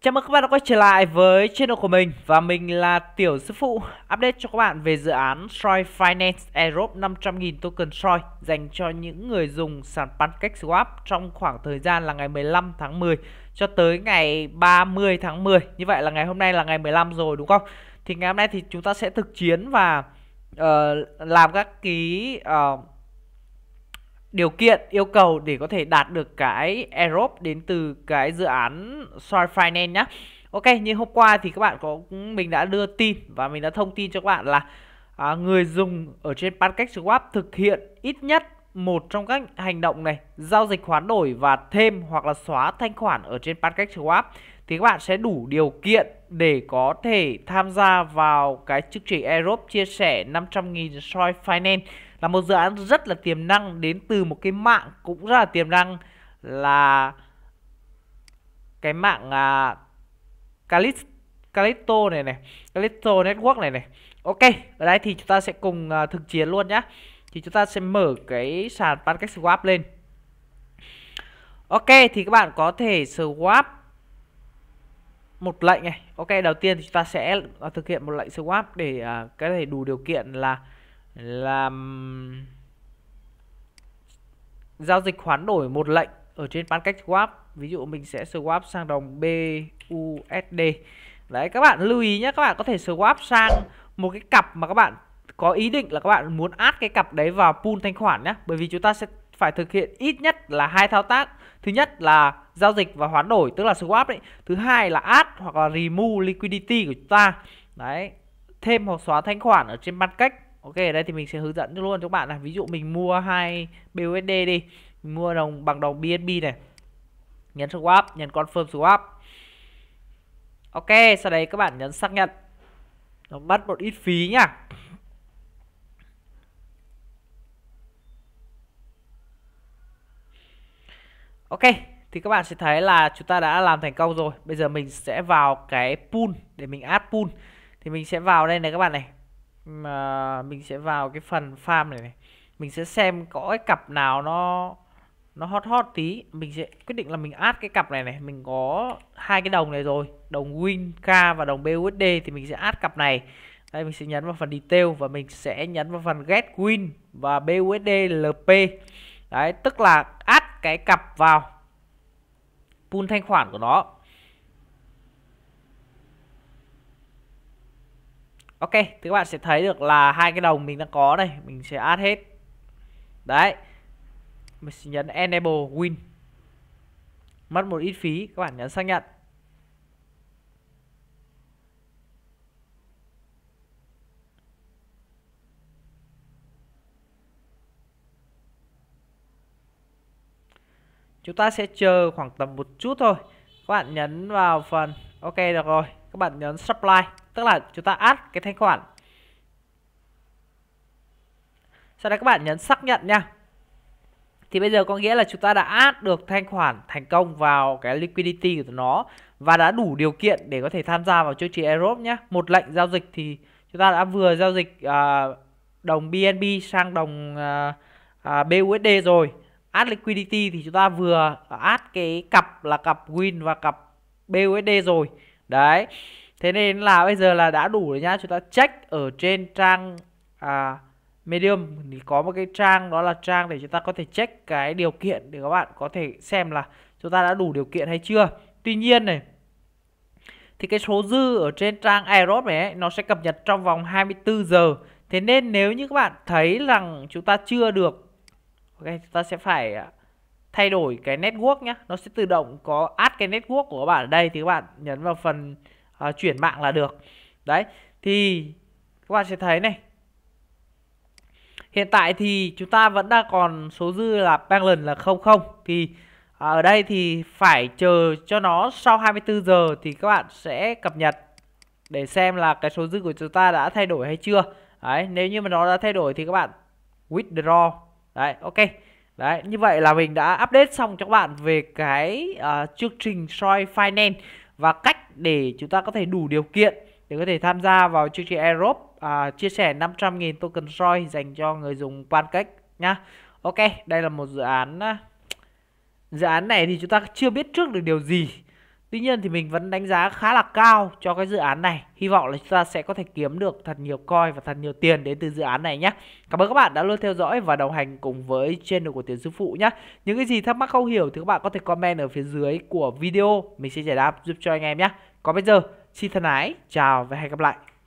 Chào mừng các bạn đã quay trở lại với channel của mình và mình là Tiểu Sư Phụ update cho các bạn về dự án Soi Finance Europe 500.000 token Soi dành cho những người dùng sàn PancakeSwap trong khoảng thời gian là ngày 15 tháng 10 cho tới ngày 30 tháng 10. Như vậy là ngày hôm nay là ngày 15 rồi đúng không? Thì ngày hôm nay thì chúng ta sẽ thực chiến và uh, làm các ký uh, ờ, điều kiện yêu cầu để có thể đạt được cái Europe đến từ cái dự án Solar Finance nhá. Ok, như hôm qua thì các bạn có mình đã đưa tin và mình đã thông tin cho các bạn là à, người dùng ở trên Pancake Swap thực hiện ít nhất một trong các hành động này, giao dịch hoán đổi và thêm hoặc là xóa thanh khoản ở trên Pancake Swap thì các bạn sẽ đủ điều kiện để có thể tham gia vào cái chương trình Europe chia sẻ 500.000 Soi Finance là một dự án rất là tiềm năng đến từ một cái mạng cũng rất là tiềm năng là cái mạng à, Calist Callisto này này Calisto Network này này Ok ở đây thì chúng ta sẽ cùng à, thực chiến luôn nhá thì chúng ta sẽ mở cái sàn pancake swap lên Ok thì các bạn có thể swap một lệnh này Ok đầu tiên thì chúng ta sẽ à, thực hiện một lệnh swap để uh, cái này đủ điều kiện là là giao dịch hoán đổi một lệnh ở trên bán cách swap ví dụ mình sẽ swap sang đồng BUSD đấy các bạn lưu ý nhé các bạn có thể swap sang một cái cặp mà các bạn có ý định là các bạn muốn áp cái cặp đấy vào pool thanh khoản nhé bởi vì chúng ta sẽ phải thực hiện ít nhất là hai thao tác thứ nhất là giao dịch và hoán đổi tức là swap đấy thứ hai là add hoặc là remove liquidity của chúng ta đấy thêm hoặc xóa thanh khoản ở trên bán cách Ok ở đây thì mình sẽ hướng dẫn luôn cho các bạn là ví dụ mình mua hai BUSD đi mình mua đồng bằng đồng BNB này nhấn swap nhấn confirm swap ok sau đấy các bạn nhấn xác nhận nó mất một ít phí nhá ok thì các bạn sẽ thấy là chúng ta đã làm thành công rồi bây giờ mình sẽ vào cái pool để mình add pool thì mình sẽ vào đây này các bạn này mà mình sẽ vào cái phần farm này này mình sẽ xem có cái cặp nào nó nó hot hot tí mình sẽ quyết định là mình add cái cặp này này mình có hai cái đồng này rồi đồng WinK và đồng BUSD thì mình sẽ add cặp này đây mình sẽ nhấn vào phần detail và mình sẽ nhấn vào phần get win và BUSD LP đấy tức là add cái cặp vào pool thanh khoản của nó Ok thì các bạn sẽ thấy được là hai cái đồng mình đang có đây Mình sẽ add hết Đấy Mình sẽ nhấn enable win Mất một ít phí các bạn nhấn xác nhận Chúng ta sẽ chờ khoảng tầm một chút thôi Các bạn nhấn vào phần Ok được rồi Các bạn nhấn supply tức là chúng ta add cái thanh khoản sau đấy các bạn nhấn xác nhận nha thì bây giờ có nghĩa là chúng ta đã add được thanh khoản thành công vào cái liquidity của nó và đã đủ điều kiện để có thể tham gia vào chương trình Europe nhé một lệnh giao dịch thì chúng ta đã vừa giao dịch à, đồng BNB sang đồng à, à, BUSD rồi add liquidity thì chúng ta vừa add cái cặp là cặp Win và cặp BUSD rồi đấy thế nên là bây giờ là đã đủ rồi nhá chúng ta check ở trên trang à, medium thì có một cái trang đó là trang để chúng ta có thể check cái điều kiện để các bạn có thể xem là chúng ta đã đủ điều kiện hay chưa tuy nhiên này thì cái số dư ở trên trang Aerob này ấy, nó sẽ cập nhật trong vòng 24 giờ. Thế nên nếu như các bạn thấy rằng chúng ta chưa được Ok, chúng ta sẽ phải à, thay đổi cái network nhá Nó sẽ tự động có add cái network của các bạn ở đây thì các bạn nhấn vào phần à, chuyển mạng là được đấy thì các bạn sẽ thấy này hiện tại thì chúng ta vẫn đang còn số dư là balance là không không thì à, ở đây thì phải chờ cho nó sau 24 giờ thì các bạn sẽ cập nhật để xem là cái số dư của chúng ta đã thay đổi hay chưa đấy nếu như mà nó đã thay đổi thì các bạn withdraw đấy ok đấy như vậy là mình đã update xong cho các bạn về cái uh, chương trình soi finance và cách để chúng ta có thể đủ điều kiện để có thể tham gia vào chương trình Europe à, chia sẻ 500.000 token Roy dành cho người dùng Pancake nhá. Ok, đây là một dự án à, dự án này thì chúng ta chưa biết trước được điều gì Tuy nhiên thì mình vẫn đánh giá khá là cao cho cái dự án này. Hy vọng là chúng ta sẽ có thể kiếm được thật nhiều coin và thật nhiều tiền đến từ dự án này nhé. Cảm ơn các bạn đã luôn theo dõi và đồng hành cùng với channel của Tiến Sư Phụ nhé. Những cái gì thắc mắc không hiểu thì các bạn có thể comment ở phía dưới của video. Mình sẽ giải đáp giúp cho anh em nhé. Còn bây giờ, xin thân ái, chào và hẹn gặp lại.